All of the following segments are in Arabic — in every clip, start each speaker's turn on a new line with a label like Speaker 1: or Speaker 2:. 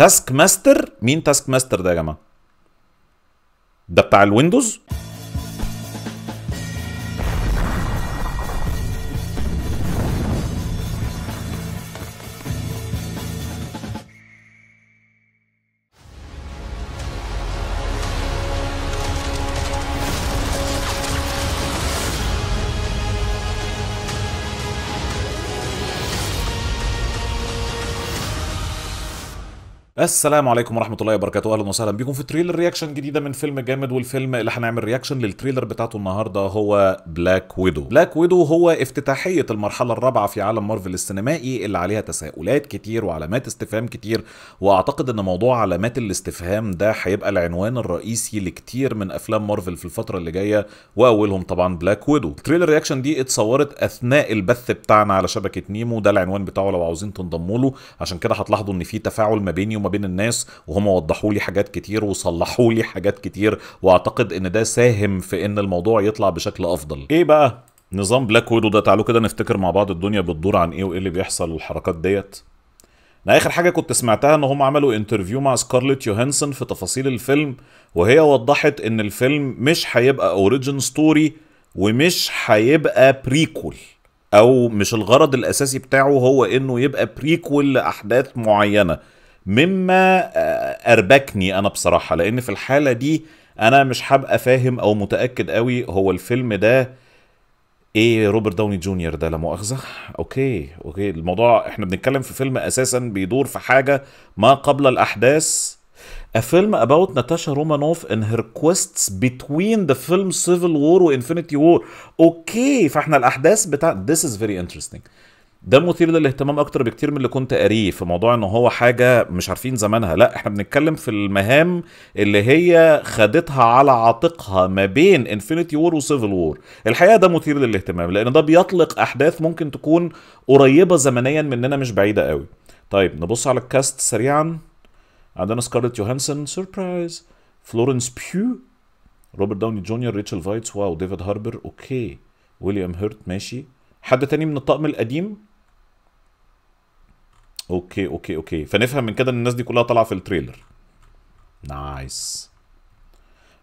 Speaker 1: تاسك ماستر مين تاسك ماستر ده يا جماعه ده بتاع الويندوز السلام عليكم ورحمه الله وبركاته اهلا وسهلا بكم في تريلر رياكشن جديده من فيلم جامد والفيلم اللي هنعمل رياكشن للتريلر بتاعته النهارده هو بلاك ويدو بلاك ويدو هو افتتاحيه المرحله الرابعه في عالم مارفل السينمائي اللي عليها تساؤلات كتير وعلامات استفهام كتير واعتقد ان موضوع علامات الاستفهام ده هيبقى العنوان الرئيسي لكتير من افلام مارفل في الفتره اللي جايه واولهم طبعا بلاك ويدو التريلر رياكشن دي اتصورت اثناء البث بتاعنا على شبكه نيمو ده العنوان بتاعه لو عاوزين تنضموا له عشان كده هتلاحظوا ان في تفاعل ما بيني وما بين الناس وهم وضحوا لي حاجات كتير وصلحوا لي حاجات كتير واعتقد ان ده ساهم في ان الموضوع يطلع بشكل افضل ايه بقى نظام بلاك ويدو ده تعالوا كده نفتكر مع بعض الدنيا بتدور عن ايه وايه اللي بيحصل الحركات ديت انا اخر حاجه كنت سمعتها ان هم عملوا انترفيو مع سكارليت يوهانسون في تفاصيل الفيلم وهي وضحت ان الفيلم مش هيبقى اوريجن ستوري ومش هيبقى بريكول او مش الغرض الاساسي بتاعه هو انه يبقى بريكول لاحداث معينه مما آه، اربكني انا بصراحه لان في الحاله دي انا مش هبقى فاهم او متاكد قوي هو الفيلم ده ايه روبرت داوني جونيور ده لا مؤاخذه اوكي اوكي الموضوع احنا بنتكلم في فيلم اساسا بيدور في حاجه ما قبل الاحداث A film about Natasha Romanoff and her quests between the film Civil War و Infinity War. اوكي فاحنا الاحداث بتاع This is very interesting. ده مثير للاهتمام اكتر بكتير من اللي كنت قاريه في موضوع ان هو حاجه مش عارفين زمانها لا احنا بنتكلم في المهام اللي هي خدتها على عاتقها ما بين انفينيتي وور وسيفل وور الحقيقه ده مثير للاهتمام لان ده بيطلق احداث ممكن تكون قريبه زمنيا مننا مش بعيده قوي طيب نبص على الكاست سريعا عندنا سكارلت يوهانسون سربرايز فلورنس بيو روبرت داوني جونيور ريتشل فايتس واو ديفيد هاربر اوكي ويليام هيرت ماشي حد تاني من الطقم القديم اوكي اوكي اوكي فنفهم من كده ان الناس دي كلها طالعه في التريلر نايس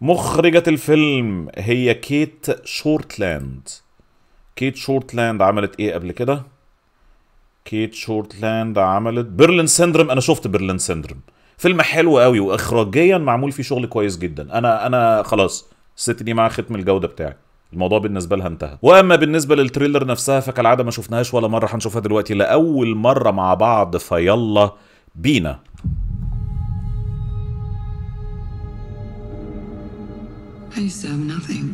Speaker 1: مخرجة الفيلم هي كيت شورتلاند كيت شورتلاند عملت ايه قبل كده كيت شورتلاند عملت برلين سيندروم انا شفت برلين سيندروم فيلم حلو قوي واخراجيا معمول فيه شغل كويس جدا انا انا خلاص الست دي معاها ختم الجوده بتاعي الموضوع بالنسبه لها انتهى واما بالنسبه للتريلر نفسها فكالعاده ما شفناهاش ولا مره هنشوفها دلوقتي لاول مره مع بعض فيلا بينا I serve nothing.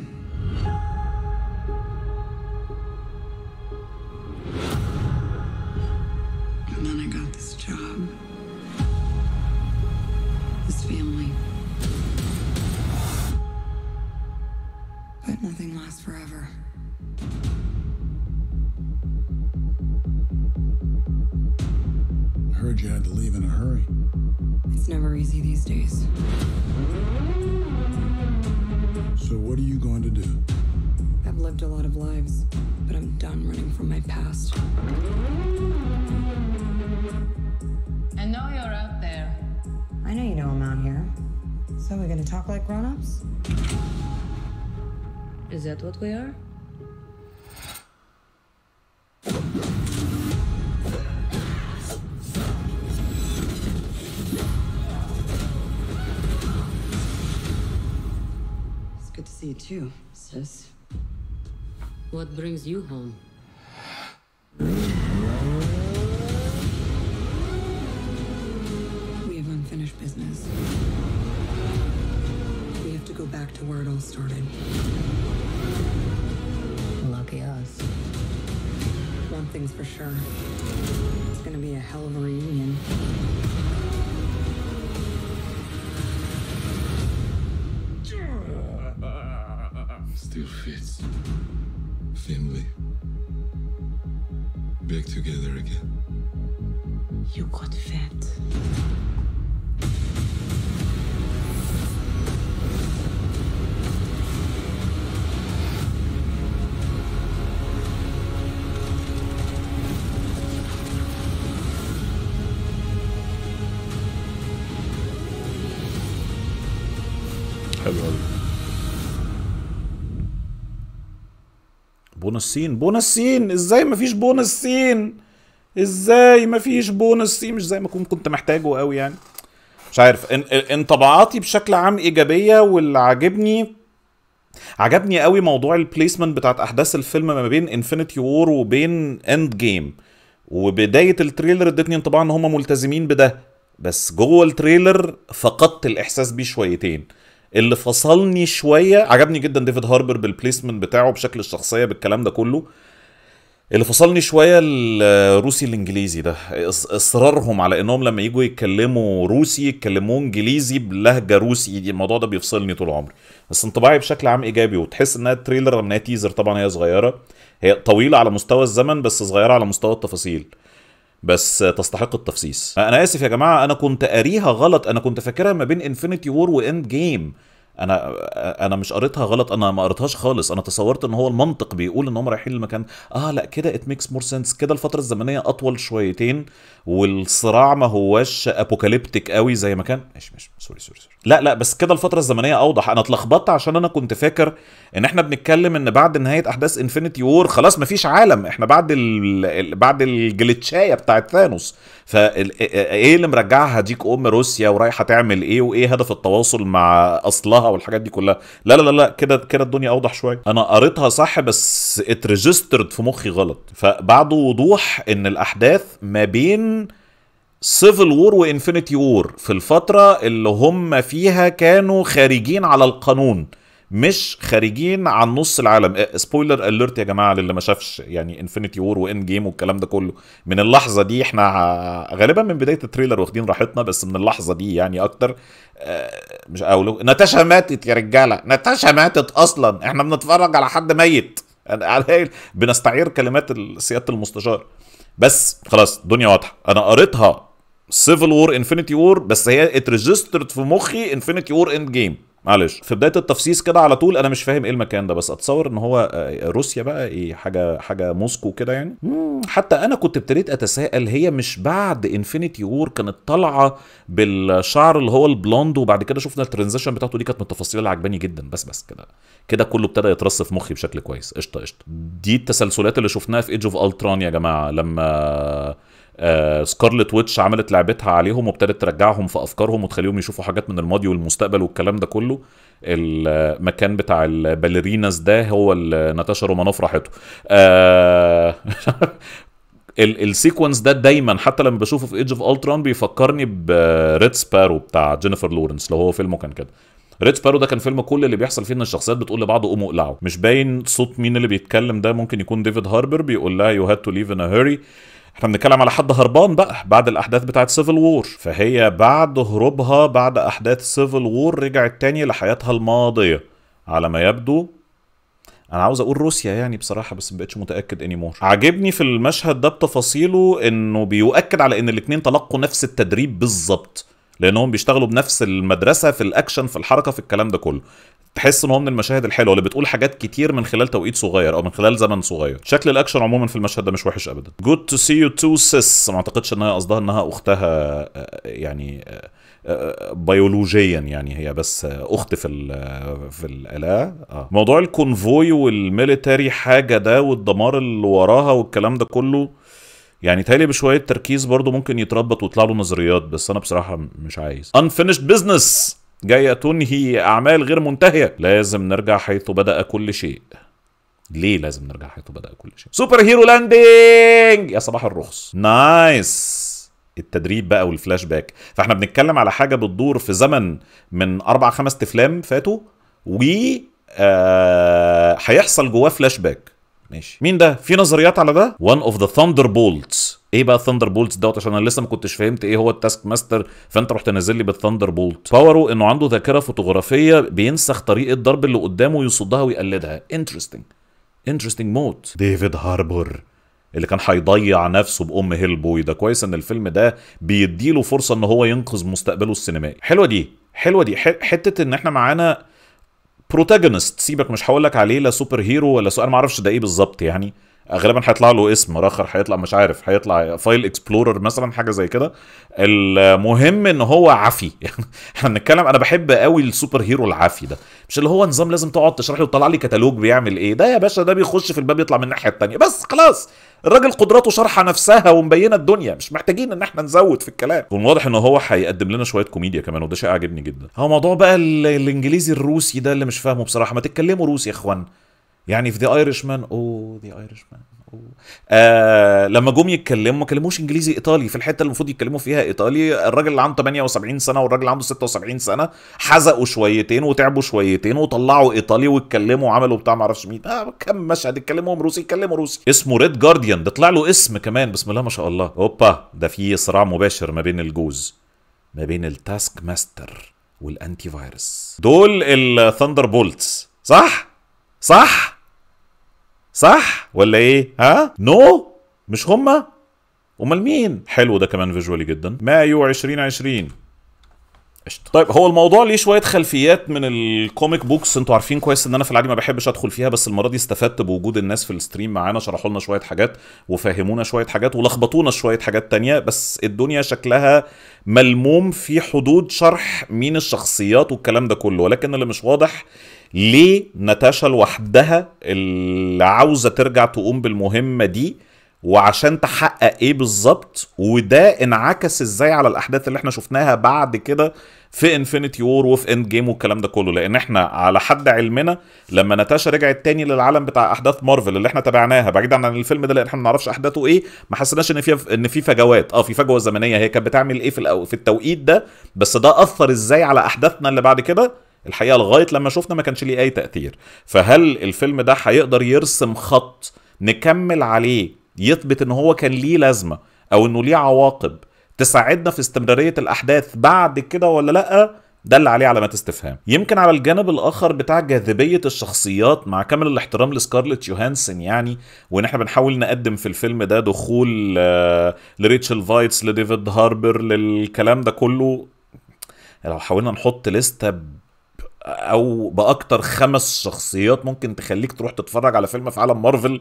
Speaker 1: heard you had to leave in a hurry. It's never easy these days. So what are you going to do? I've lived a lot of lives, but I'm done running from my past. I know you're out there. I know you know I'm out here. So we're gonna talk like grown-ups? Is that what we are? see too, sis. What brings you home? We have unfinished business. We have to go back to where it all started. Lucky us. One thing's for sure. It's gonna be a hell of a reunion. still fits. Family. Back together again. You got fat. بونص سين بونص سين ازاي مفيش بونص سين ازاي مفيش بونص سين مش زي ما كنت كنت محتاجه قوي يعني مش عارف انطباعاتي بشكل عام ايجابيه واللي عاجبني عجبني قوي موضوع البليسمنت بتاعت احداث الفيلم ما بين انفينيتي وور وبين اند جيم وبدايه التريلر ادتني انطباع ان هم ملتزمين بده بس جوه التريلر فقدت الاحساس بيه شويتين اللي فصلني شويه عجبني جدا ديفيد هاربر بالبليسمنت بتاعه بشكل الشخصيه بالكلام ده كله اللي فصلني شويه الروسي الانجليزي ده اصرارهم على انهم لما يجوا يتكلموا روسي يتكلموا انجليزي بلهجه روسي الموضوع ده بيفصلني طول عمري بس انطباعي بشكل عام ايجابي وتحس انها تريلر من تيزر طبعا هي صغيره هي طويله على مستوى الزمن بس صغيره على مستوى التفاصيل بس تستحق التفصيص انا اسف يا جماعه انا كنت قاريها غلط انا كنت فاكرها ما بين انفينيتي وور واند جيم انا انا مش قريتها غلط انا ما قريتهاش خالص انا تصورت ان هو المنطق بيقول ان هم رايحين المكان اه لا كده ات ميكس مور سنس كده الفتره الزمنيه اطول شويتين والصراع ما هواش ابوكاليبتيك قوي زي ما كان ماشي ماشي سوري سوري سوري لا لا بس كده الفتره الزمنيه اوضح انا اتلخبطت عشان انا كنت فاكر ان احنا بنتكلم ان بعد نهايه احداث انفينيتي وور خلاص مفيش عالم احنا بعد ال... بعد الجليتشايه بتاعت ثانوس فايه إيه- إيه اللي مرجعها ديك ام روسيا ورايحه تعمل ايه وايه هدف التواصل مع اصلها والحاجات دي كلها لا لا لا لا كده كده الدنيا اوضح شويه انا قريتها صح بس اتريجسترد في مخي غلط فبعد وضوح ان الاحداث ما بين سيفل وور وانفينيتي وور في الفترة اللي هم فيها كانوا خارجين على القانون مش خارجين عن نص العالم سبويلر إيه، اليرت يا جماعه للي ما شافش يعني انفينيتي وور وان جيم والكلام ده كله من اللحظه دي احنا غالبا من بدايه التريلر واخدين راحتنا بس من اللحظه دي يعني اكتر آه، مش اقول ناتاشا ماتت يا رجاله ناتاشا ماتت اصلا احنا بنتفرج على حد ميت بنستعير كلمات سياده المستشار بس خلاص الدنيا واضحه انا قريتها سيفل وور انفينيتي وور بس هي اتريجسترد في مخي انفينيتي وور اند جيم معلش في بدايه التفصيص كده على طول انا مش فاهم ايه المكان ده بس اتصور ان هو آه، روسيا بقى ايه حاجه حاجه موسكو كده يعني حتى انا كنت ابتديت اتساءل هي مش بعد انفينيتي وور كانت طالعه بالشعر اللي هو البلوند وبعد كده شفنا الترانزيشن بتاعته دي كانت من التفاصيل اللي عجباني جدا بس بس كده كده كله ابتدى يترص في مخي بشكل كويس قشطه قشطه دي التسلسلات اللي شفناها في ايدج اوف التران يا جماعه لما آه، سكارلت ويتش عملت لعبتها عليهم وابتدت ترجعهم في افكارهم وتخليهم يشوفوا حاجات من الماضي والمستقبل والكلام ده كله المكان بتاع الباليريناز ده هو اللي ناتاشا رومانوف راحته آه السيكونس ده دايما حتى لما بشوفه في ايدج اوف الترون بيفكرني بريد سبارو بتاع جينيفر لورنس لو هو فيلمه كان كده ريد سبارو ده كان فيلم كل اللي بيحصل فيه ان الشخصيات بتقول لبعض قوموا اقلعوا مش باين صوت مين اللي بيتكلم ده ممكن يكون ديفيد هاربر بيقول لها يو هاد تو ليف ان هيري احنا بنتكلم على حد هربان بقى بعد الاحداث بتاعت سيفل وور فهي بعد هروبها بعد احداث سيفل وور رجعت تاني لحياتها الماضيه على ما يبدو انا عاوز اقول روسيا يعني بصراحه بس مبقتش متاكد اني مور عاجبني في المشهد ده بتفاصيله انه بيؤكد على ان الاثنين تلقوا نفس التدريب بالظبط لانهم بيشتغلوا بنفس المدرسه في الاكشن في الحركه في الكلام ده كله تحس ان هو من المشاهد الحلوه اللي بتقول حاجات كتير من خلال توقيت صغير او من خلال زمن صغير شكل الاكشن عموما في المشهد ده مش وحش ابدا جود تو سي يو تو سيس ما اعتقدش انها قصدها انها اختها آه، آه، يعني بيولوجيا آه، يعني هي بس اخت في الـ في الالاه آه. موضوع الكونفوي والميليتري حاجه ده والدمار اللي وراها والكلام ده كله يعني تالي بشويه تركيز برضه ممكن يتربط ويطلع له نظريات بس انا بصراحه مش عايز unfinished business جايه تنهي اعمال غير منتهيه لازم نرجع حيث بدا كل شيء ليه لازم نرجع حيث بدا كل شيء سوبر هيرو لاندنج يا صباح الرخص نايس التدريب بقى والفلاش باك فاحنا بنتكلم على حاجه بتدور في زمن من اربع خمس افلام فاتوا و آه، هيحصل جواه فلاش باك ماشي مين ده في نظريات على ده وان اوف ذا ثاندر بولتس ايه بقى الثاندر بولتس دوت عشان انا لسه ما كنتش فهمت ايه هو التاسك ماستر فانت رحت نازل لي بالثاندر بولت باورو انه عنده ذاكره فوتوغرافيه بينسخ طريقه ضرب اللي قدامه ويصدها ويقلدها انترستنج انترستنج موت ديفيد هاربور اللي كان هيضيع نفسه بام هيل بوي ده كويس ان الفيلم ده بيديله فرصه ان هو ينقذ مستقبله السينمائي حلوه دي حلوه دي حته ان احنا معانا بروتاجونست سيبك مش هقول لك عليه لا سوبر هيرو ولا سو... انا ما اعرفش ده ايه بالظبط يعني غالبا هيطلع له اسم راخر هيطلع مش عارف هيطلع فايل اكسبلورر مثلا حاجه زي كده المهم ان هو عفي احنا بنتكلم انا بحب قوي السوبر هيرو العافي ده مش اللي هو نظام لازم تقعد تشرح لي وتطلع لي كتالوج بيعمل ايه ده يا باشا ده بيخش في الباب يطلع من الناحيه الثانيه بس خلاص الراجل قدراته شارحه نفسها ومبينه الدنيا مش محتاجين ان احنا نزود في الكلام والواضح ان هو هيقدم لنا شويه كوميديا كمان وده شيء عاجبني جدا هو موضوع بقى الانجليزي الروسي ده اللي مش فاهمه بصراحه ما تتكلموا روسي يا اخوان يعني في ذا ايرش مان اوه ذا ايرش مان آه لما جم يتكلموا ما كلموش انجليزي ايطالي في الحته اللي المفروض يتكلموا فيها ايطالي الراجل اللي عنده 78 سنه والراجل اللي عنده 76 سنه حزقوا شويتين وتعبوا شويتين وطلعوا ايطالي واتكلموا وعملوا بتاع ما اعرفش مين آه كم مشهد اتكلموا روسي اتكلموا روسي اسمه ريد جارديان ده طلع له اسم كمان بسم الله ما شاء الله اوبا ده في صراع مباشر ما بين الجوز ما بين التاسك ماستر والانتي فايروس دول الثاندر بولتس صح صح صح ولا ايه ها نو مش هما امال مين حلو ده كمان فيجوالي جدا مايو 2020 قشطه طيب هو الموضوع ليه شويه خلفيات من الكوميك بوكس انتوا عارفين كويس ان انا في العادي ما بحبش ادخل فيها بس المره دي استفدت بوجود الناس في الستريم معانا شرحوا لنا شويه حاجات وفهمونا شويه حاجات ولخبطونا شويه حاجات تانية بس الدنيا شكلها ملموم في حدود شرح مين الشخصيات والكلام ده كله ولكن اللي مش واضح ليه ناتاشا لوحدها اللي عاوزه ترجع تقوم بالمهمه دي وعشان تحقق ايه بالظبط وده انعكس ازاي على الاحداث اللي احنا شفناها بعد كده في انفينيتي وور وفي اند جيم والكلام ده كله لان احنا على حد علمنا لما ناتاشا رجعت تاني للعالم بتاع احداث مارفل اللي احنا تابعناها بعيدا عن الفيلم ده لان احنا ما نعرفش احداثه ايه ما حسيناش ان في ان في فجوات اه في فجوه زمنيه هي كانت بتعمل ايه في في التوقيت ده بس ده اثر ازاي على احداثنا اللي بعد كده الحقيقه لغايه لما شفنا ما كانش ليه اي تاثير فهل الفيلم ده هيقدر يرسم خط نكمل عليه يثبت ان هو كان ليه لازمه او انه ليه عواقب تساعدنا في استمراريه الاحداث بعد كده ولا لا ده اللي عليه علامات استفهام يمكن على الجانب الاخر بتاع جاذبيه الشخصيات مع كامل الاحترام لسكارلت يوهانسن يعني وان احنا بنحاول نقدم في الفيلم ده دخول آه، لريتشل فايتس لديفيد هاربر للكلام ده كله لو حاولنا نحط لستة او باكتر خمس شخصيات ممكن تخليك تروح تتفرج على فيلم في عالم مارفل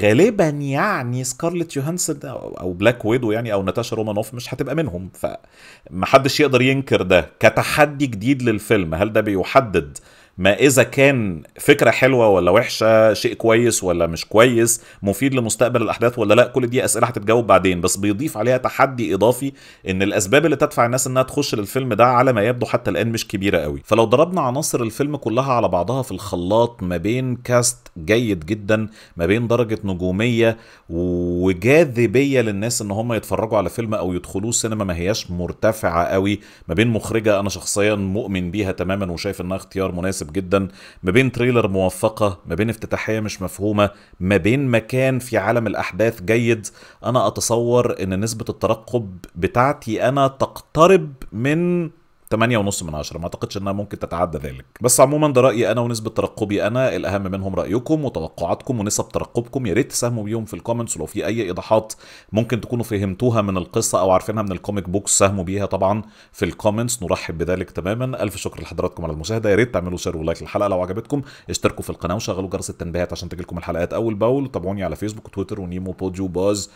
Speaker 1: غالبا يعني سكارلت يوهانسن او بلاك ويدو يعني او ناتاشا رومانوف مش هتبقى منهم فمحدش يقدر ينكر ده كتحدي جديد للفيلم هل ده بيحدد ما اذا كان فكره حلوه ولا وحشه شيء كويس ولا مش كويس مفيد لمستقبل الاحداث ولا لا كل دي اسئله هتتجاوب بعدين بس بيضيف عليها تحدي اضافي ان الاسباب اللي تدفع الناس انها تخش للفيلم ده على ما يبدو حتى الان مش كبيره قوي فلو ضربنا عناصر الفيلم كلها على بعضها في الخلاط ما بين كاست جيد جدا ما بين درجه نجوميه وجاذبيه للناس ان هم يتفرجوا على فيلم او يدخلوه سينما ما هياش مرتفعه قوي ما بين مخرجه انا شخصيا مؤمن بيها تماما وشايف انها اختيار مناسب مناسب جدا ما بين تريلر موفقه ما بين افتتاحيه مش مفهومه ما بين مكان في عالم الاحداث جيد انا اتصور ان نسبه الترقب بتاعتي انا تقترب من 8 ونص من 10 ما اعتقدش انها ممكن تتعدى ذلك بس عموما ده رايي انا ونسبه ترقبي انا الاهم منهم رايكم وتوقعاتكم ونسب ترقبكم يا ريت تساهموا بيهم في الكومنتس ولو في اي ايضاحات ممكن تكونوا فهمتوها من القصه او عارفينها من الكوميك بوكس ساهموا بيها طبعا في الكومنتس نرحب بذلك تماما الف شكر لحضراتكم على المشاهده يا ريت تعملوا شير ولايك للحلقه لو عجبتكم اشتركوا في القناه وشغلوا جرس التنبيهات عشان تجيلكم الحلقات اول باول وتابعوني على فيسبوك وتويتر ونيمو بوديو باز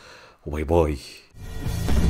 Speaker 1: وباي باي